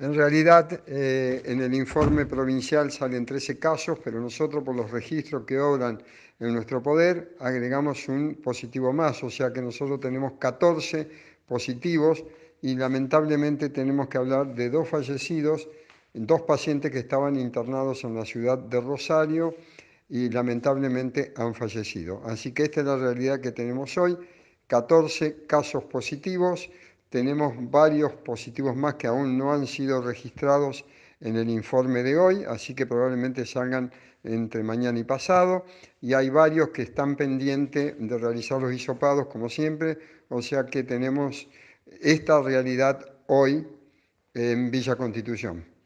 En realidad, eh, en el informe provincial salen 13 casos, pero nosotros por los registros que obran en nuestro poder agregamos un positivo más, o sea que nosotros tenemos 14 positivos y lamentablemente tenemos que hablar de dos fallecidos, dos pacientes que estaban internados en la ciudad de Rosario y lamentablemente han fallecido. Así que esta es la realidad que tenemos hoy, 14 casos positivos tenemos varios positivos más que aún no han sido registrados en el informe de hoy, así que probablemente salgan entre mañana y pasado, y hay varios que están pendientes de realizar los hisopados, como siempre, o sea que tenemos esta realidad hoy en Villa Constitución.